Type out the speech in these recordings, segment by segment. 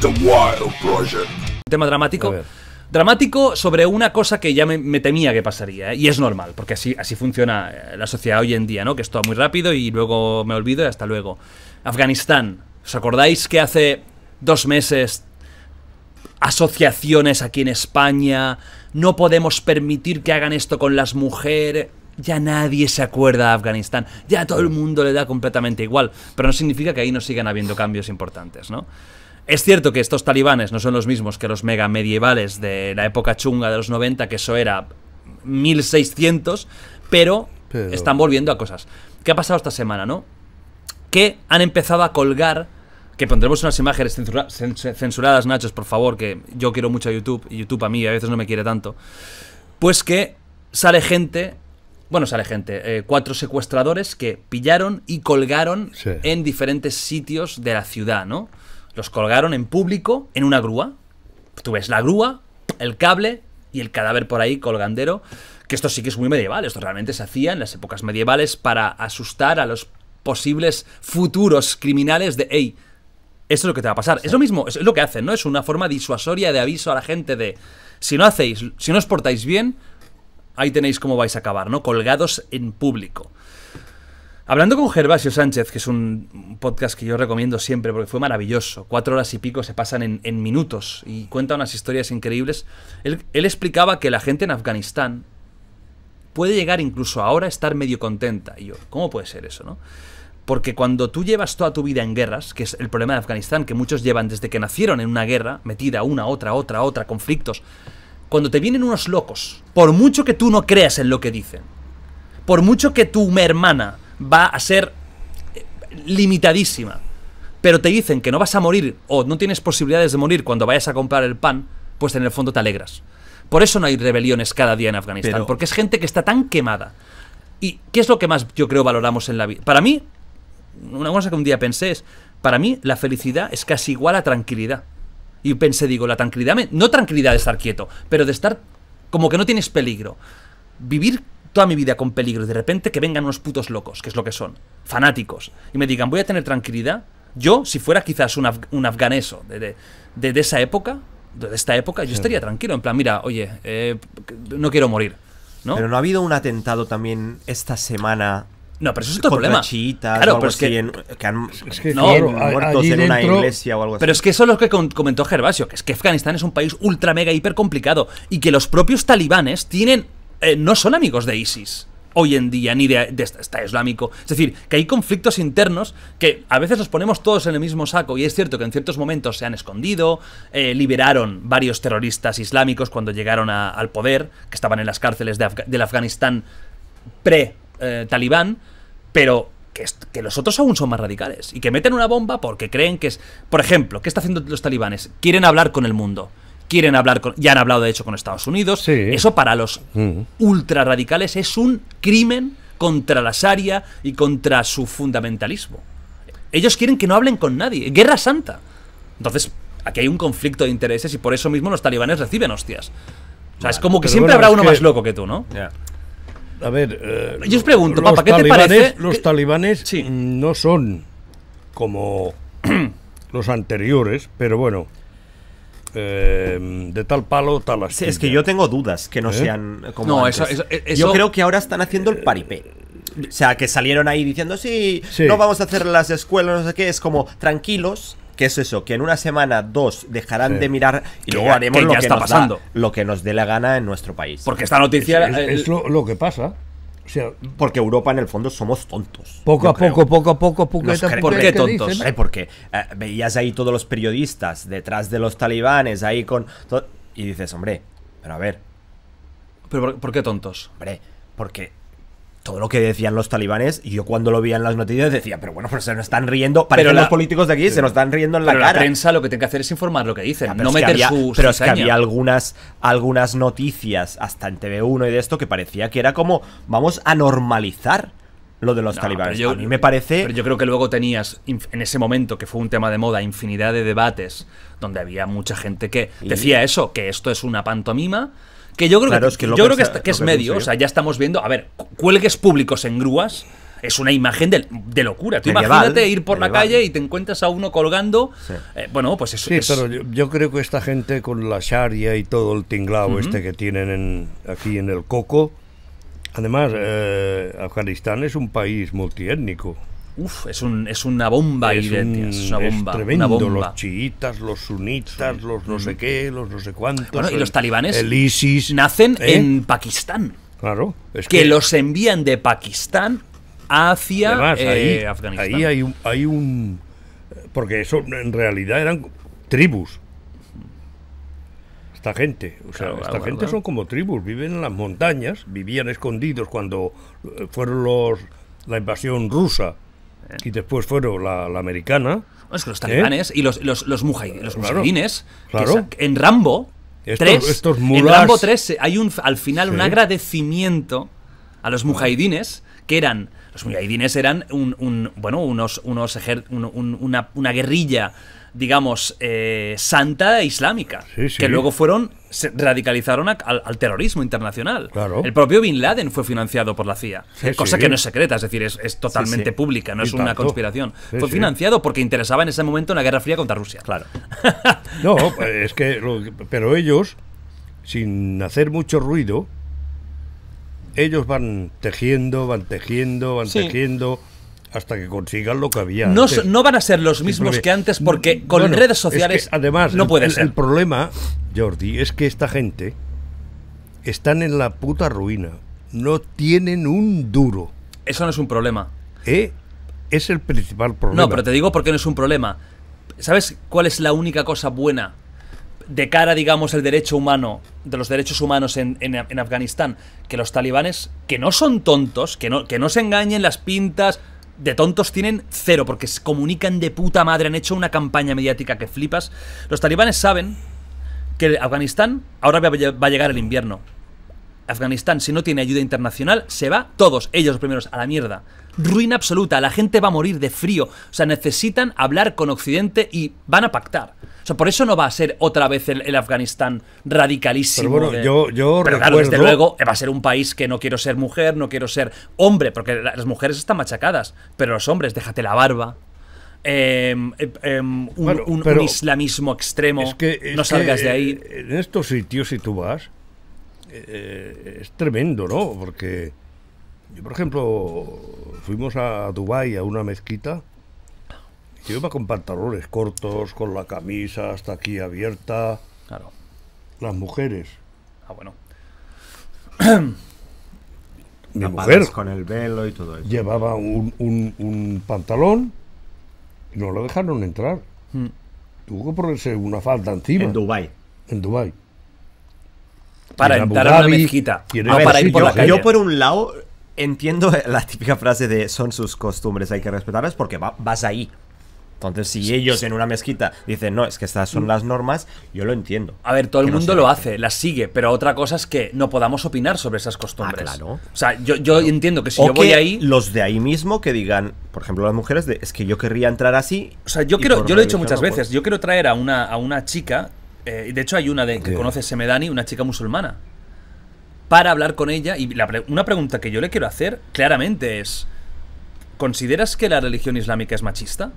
The Tema dramático. Dramático sobre una cosa que ya me, temía que pasaría, ¿eh? y es normal, porque así, así funciona eh, la sociedad hoy en día, ¿no? Que es todo muy rápido y luego me olvido y hasta luego. Afganistán. ¿Os acordáis que hace dos meses asociaciones aquí en España, no podemos permitir que hagan esto con las mujeres. Ya nadie se acuerda de Afganistán, ya todo el mundo le da completamente igual, pero no significa que ahí no sigan habiendo cambios importantes, ¿no? Es cierto que estos talibanes no son los mismos que los mega medievales de la época chunga de los 90, que eso era 1600, pero, están volviendo a cosas. ¿Qué ha pasado esta semana, no? Que han empezado a colgar que pondremos unas imágenes censuradas, Nachos, por favor, que yo quiero mucho a YouTube, y YouTube a mí a veces no me quiere tanto. Pues que sale gente, bueno, sale gente, eh, cuatro secuestradores que pillaron y colgaron en diferentes sitios de la ciudad, ¿no? Los colgaron en público en una grúa. Tú ves la grúa, el cable y el cadáver por ahí colgandero. Que esto sí que es muy medieval. Esto realmente se hacía en las épocas medievales para asustar a los posibles futuros criminales de, hey, esto es lo que te va a pasar. Es lo mismo, es lo que hacen, ¿no? Es una forma disuasoria de aviso a la gente de, si no hacéis, si no os portáis bien, ahí tenéis cómo vais a acabar, ¿no? Colgados en público. Hablando con Gervasio Sánchez, que es un podcast que yo recomiendo siempre porque fue maravilloso, cuatro horas y pico se pasan en, minutos y cuenta unas historias increíbles, él, explicaba que la gente en Afganistán puede llegar incluso ahora a estar medio contenta. Y yo, ¿cómo puede ser eso? no? Porque cuando tú llevas toda tu vida en guerras, que es el problema de Afganistán, que muchos llevan desde que nacieron en una guerra, metida una, otra, otra, otra, conflictos, cuando te vienen unos locos, por mucho que tú no creas en lo que dicen, por mucho que tu hermana va a ser eh, limitadísima. Pero te dicen que no vas a morir o no tienes posibilidades de morir cuando vayas a comprar el pan, pues en el fondo te alegras. Por eso no hay rebeliones cada día en Afganistán, porque es gente que está tan quemada. ¿Y qué es lo que más yo creo valoramos en la vida? Para mí, una cosa que un día pensé es, para mí la felicidad es casi igual a tranquilidad. Y pensé, digo, la tranquilidad, no tranquilidad de estar quieto, pero de estar como que no tienes peligro. Vivir toda mi vida con peligro y de repente que vengan unos putos locos, que es lo que son, fanáticos, y me digan, voy a tener tranquilidad. Yo, si fuera quizás un, afganeso de, esa época, de esta época, yo estaría tranquilo, en plan, mira, oye, eh, no quiero morir. Pero no ha habido un atentado también esta semana no, pero eso es otro problema. claro, que, que, han muerto en una iglesia o algo así. Pero es que eso es lo que comentó Gervasio, que es que Afganistán es un país ultra mega hiper complicado y que los propios talibanes tienen eh, no son amigos de ISIS hoy en día, ni de, Estado Islámico. Es decir, que hay conflictos internos que a veces los ponemos todos en el mismo saco, y es cierto que en ciertos momentos se han escondido, eh, liberaron varios terroristas islámicos cuando llegaron al poder, que estaban en las cárceles del Afganistán pre-talibán, eh, pero que, que, los otros aún son más radicales, y que meten una bomba porque creen que es... Por ejemplo, ¿qué están haciendo los talibanes? Quieren hablar con el mundo quieren hablar con, ya han hablado de hecho con Estados Unidos. Eso para los mm. ultra ultrarradicales es un crimen contra la Sharia y contra su fundamentalismo. Ellos quieren que no hablen con nadie. Guerra Santa. Entonces, aquí hay un conflicto de intereses y por eso mismo los talibanes reciben hostias. O sea, es como que siempre habrá uno más loco que tú, ¿no? A ver, yo os eh, pregunto, papá, ¿qué te parece? Los talibanes no son como los anteriores, pero bueno, eh, de tal palo, tal así. es que yo tengo dudas que no ¿Eh? sean como. Eso, Yo creo que ahora están haciendo el paripé. O sea, que salieron ahí diciendo, sí, no vamos a hacer las escuelas, no sé qué, es como, tranquilos, qué es eso, que en una semana, dos, dejarán de mirar y luego haremos lo, que está nos pasando. lo que nos dé la gana en nuestro país. Porque esta noticia... Es, lo, que pasa porque Europa en el fondo somos tontos. Poco a poco, poco a poco, poco a poco. ¿Por qué tontos? porque eh, veías ahí todos los periodistas detrás de los talibanes, ahí con... y dices, hombre, pero a ver. ¿Pero por qué tontos? Hombre, porque todo lo que decían los talibanes, y yo cuando lo veía en las noticias decía, pero bueno, pero se nos están riendo, pero los políticos de aquí, se nos están riendo en la cara. La prensa lo que tiene que hacer es informar lo que dicen, no meter sus. Pero es que había algunas, algunas noticias, hasta en TV1 y de esto, que parecía que era como, vamos a normalizar lo de los talibanes. a mí me parece. Pero yo creo que luego tenías, en ese momento, que fue un tema de moda, infinidad de debates donde había mucha gente que decía eso, que esto es una pantomima que yo creo que, es yo creo que, es medio, o sea, ya estamos viendo, a ver, cuelgues públicos en grúas. Es una imagen de, locura. imagínate ir por la calle y te encuentras a uno colgando. Eh, bueno, pues eso sí, Pero yo, creo que esta gente con la sharia y todo el tinglao este que tienen aquí en el coco. Además, eh, Afganistán es un país multiétnico. Uf, es, un, es una bomba es, una bomba. los chiitas, los sunitas, los no sé mm. qué, los no sé cuántos. y los talibanes ISIS, nacen ¿eh? en Pakistán. Claro. Es que, los envían de Pakistán hacia eh, Afganistán. Ahí hay un, hay un... Porque eso en realidad eran tribus esta gente. O sea, esta gente son como tribus, viven en las montañas, vivían escondidos cuando eh, fueron los la invasión rusa eh. Y después fueron la, la americana. Es que los ¿Eh? talibanes y los, los, los, mujahid, los claro, claro. Que en Rambo estos, 3, estos en Rambo 3 eh, hay un, al final un agradecimiento a los mujahidines que eran los mujahidines eran un, un bueno unos unos ejer, un, una, una guerrilla digamos, eh, santa e islámica, que luego fueron, se radicalizaron al, terrorismo internacional. El propio Bin Laden fue financiado por la CIA, eh, cosa que no es secreta, es decir, es, totalmente pública, no es una conspiración. fue financiado porque interesaba en ese momento una guerra fría contra Rusia. Claro. no, pues, es que, pero ellos, sin hacer mucho ruido, ellos van tejiendo, van tejiendo, van tejiendo hasta que consigan lo que había. No, no van a ser los mismos que antes porque con redes sociales además, no puede el, ser. El problema, Jordi, es que esta gente están en la puta ruina. No tienen un duro. Eso no es un problema. ¿Eh? Es el principal problema. No, pero te digo porque no es un problema. ¿Sabes cuál es la única cosa buena de cara, digamos, el derecho humano, de los derechos humanos en, Afganistán? Que los talibanes, que no son tontos, que no, que no se engañen las pintas, de tontos tienen cero, porque se comunican de puta madre, han hecho una campaña mediática que flipas. Los talibanes saben que Afganistán ahora va a llegar el invierno. Afganistán, si no tiene ayuda internacional, se va todos, ellos los primeros, a la mierda. Ruina absoluta, la gente va a morir de frío. O sea, necesitan hablar con Occidente y van a pactar. O sea, por eso no va a ser otra vez el, Afganistán radicalísimo. Pero yo, desde luego va a ser un país que no quiero ser mujer, no quiero ser hombre, porque las mujeres están machacadas. Pero los hombres, déjate la barba, em, em, em, un, islamismo extremo. no salgas de eh, ahí. En estos sitios, si tú vas, eh, es tremendo, ¿no? Porque yo, por ejemplo, fuimos a Dubái a una mezquita. Y iba con pantalones cortos, con la camisa hasta aquí abierta. Las mujeres. Ah, bueno. Mi Con el velo y todo eso. Llevaba un, pantalón y no lo dejaron entrar. Hmm. Tuvo que ponerse una falda encima. En Dubái. En Dubái para entrar a una mezquita, no ah, para ir por la calle. Yo por un lado entiendo la típica frase de son sus costumbres, hay que respetarlas porque vas ahí. Entonces, si ellos en una mezquita dicen, no, es que estas son mm. las normas, yo lo entiendo. A ver, todo el mundo lo hace, las sigue, pero otra cosa es que no podamos opinar sobre esas costumbres. Ah, claro. O sea, yo, entiendo que si yo voy ahí. Los de ahí mismo que digan, por ejemplo, las mujeres, es que yo querría entrar así. O sea, yo quiero, yo lo he dicho muchas veces, yo quiero traer a una, a una chica eh, de hecho, hay una de, que conoce Semedani, una chica musulmana, para hablar con ella. Y una pregunta que yo le quiero hacer claramente es: ¿consideras que la religión islámica es machista?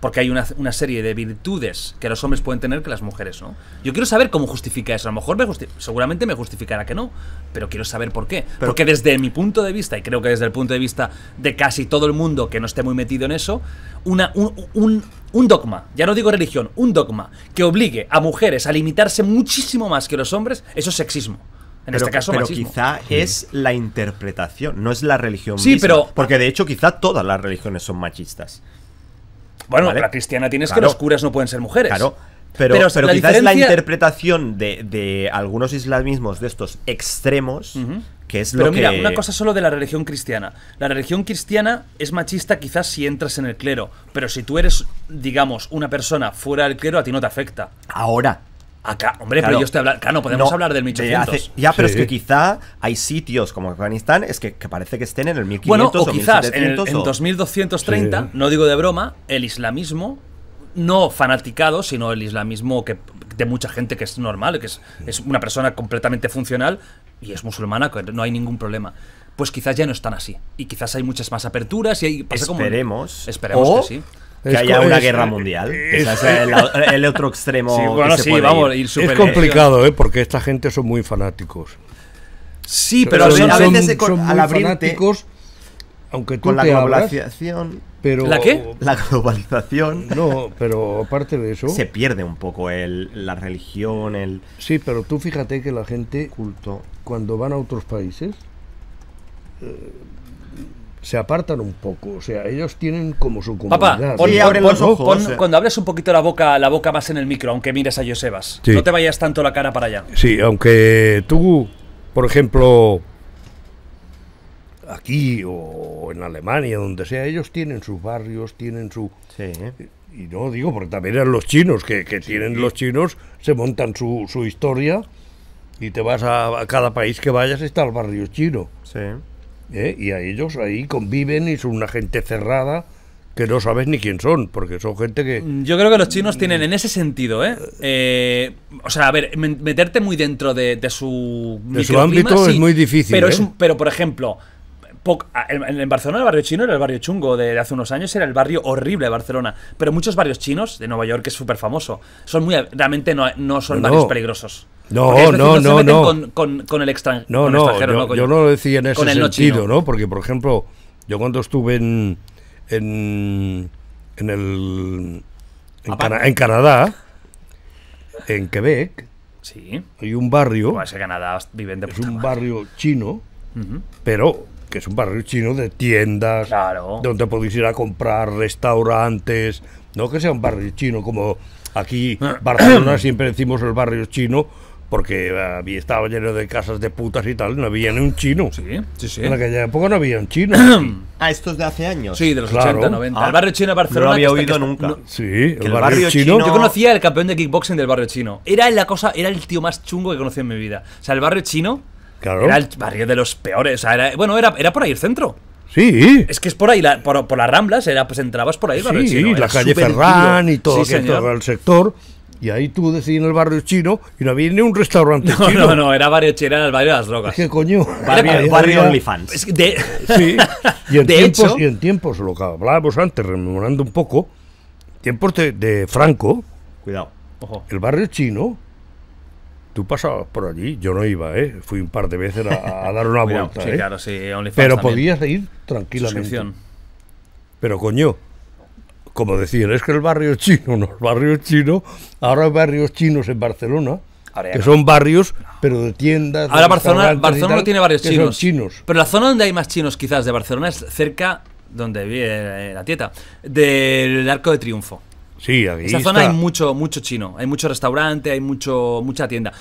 Porque hay una, serie de virtudes que los hombres pueden tener que las mujeres no. Yo quiero saber cómo justifica eso. A lo mejor me seguramente me justificará que no, pero quiero saber por qué. Porque desde mi punto de vista, y creo que desde el punto de vista de casi todo el mundo que no esté muy metido en eso, una, un un dogma, ya no digo religión, un dogma que obligue a mujeres a limitarse muchísimo más que los hombres, eso es sexismo. En pero, este caso, pero quizá es la interpretación, no es la religión. Sí, pero porque de hecho quizá todas las religiones son machistas. Bueno, la cristiana tienes que los curas no pueden ser mujeres. Claro, pero, pero, la la interpretación de, algunos islamismos de estos extremos pero mira, una cosa solo de la religión cristiana. La religión cristiana es machista quizás si entras en el clero, pero si tú eres, digamos, una persona fuera del clero, a ti no te afecta. Ahora. Acá, hombre, pero yo estoy hablando. Claro, podemos hablar del 1800. ya, pero es que quizá hay sitios como Afganistán, es que, parece que estén en el 1500 bueno, o, quizás en, 2230, no digo de broma, el islamismo, no fanaticado, sino el islamismo que, de mucha gente que es normal, que es, es una persona completamente funcional, y es musulmana, no hay ningún problema. Pues quizás ya no están así. Y quizás hay muchas más aperturas y hay, Esperemos. esperemos que sí que haya una guerra mundial. Es, el, otro extremo. es complicado, ¿eh? porque esta gente son muy fanáticos. Sí, pero, a veces fanáticos, aunque con la te ¿La qué? La globalización. No, pero aparte de eso. Se pierde un poco el, la religión, el. Sí, pero tú fíjate que la gente culto, cuando van a otros países, eh, se apartan un poco. O sea, ellos tienen como su comunidad. Papá, pon, los ojos, cuando abres un poquito la boca, la boca más en el micro, aunque mires a Josebas. No te vayas tanto la cara para allá. Sí, aunque tú, por ejemplo aquí o en Alemania, donde sea, ellos tienen sus barrios, tienen su... Sí, Y no digo, porque también eran los chinos, que, tienen los chinos, se montan su, su historia y te vas a, cada país que vayas está el barrio chino. Sí. ¿Eh? Y a ellos ahí conviven y son una gente cerrada que no sabes ni quién son, porque son gente que... Mm, yo creo que los chinos tienen en ese sentido, ¿eh? eh o sea, a ver, meterte muy dentro de, su... De su ámbito es muy difícil. Pero, ¿eh? es pero, por ejemplo, en Barcelona el barrio chino era el barrio chungo de, hace unos años, era el barrio horrible de Barcelona. Pero muchos barrios chinos de Nueva York, que es súper famoso, son muy, realmente no, son barrios peligrosos. No, no, no, no. Con, el no, extranjero. No, yo, no lo decía en ese sentido, ¿no? Porque, por ejemplo, yo cuando estuve en, en, el... En, Canadá, en Quebec, sí. hay un barrio... en Canadá viven de es un barrio chino, pero que es un barrio chino de tiendas, donde podéis ir a comprar restaurantes, no que sea un barrio chino como aquí Barcelona siempre decimos el barrio chino porque eh, había estaba lleno de casas de putas y tal, no había ni un chino. Sí, sí, sí. En aquella época no había un chino. ah, esto es de hace años. Sí, de los 80, 90. Ah, el barrio chino de Barcelona. No había oído nunca. sí, el, barrio, chino. Yo conocía al campeón de kickboxing del barrio chino. Era la cosa, era el tío más chungo que conocí en mi vida. O sea, el barrio chino era el barrio de los peores. era, bueno, era, era por ahí el centro. Sí. Es que es por ahí, por, por, las Ramblas, era, pues entrabas por ahí. Barrio sí, la calle Ferran y todo, sí, el sector. Y ahí tú decías en el barrio chino y no había ni un restaurante no, chino. No, no, era barrio chino, era el barrio de las drogas. ¿Qué coño? Barrio, OnlyFans. Sí. Y en, tiempos, y en tiempos, lo que hablábamos antes, rememorando un poco, tiempos de, Franco. Cuidado. El barrio chino Tú pasabas por allí, yo no iba, ¿eh? Fui un par de veces a, dar una vuelta. ¿eh? Pero podías ir tranquilamente. Pero coño, como decían, es que el barrio chino, los barrios chinos, ahora hay barrios chinos en Barcelona, que son barrios, pero de tiendas. Ahora Barcelona, no tiene barrios chinos, chinos. Pero la zona donde hay más chinos, quizás, de Barcelona es cerca donde vive eh, la tieta, del Arco de Triunfo. Sí, Esa zona hay mucho, mucho chino, hay mucho restaurante, hay mucho, mucha tienda.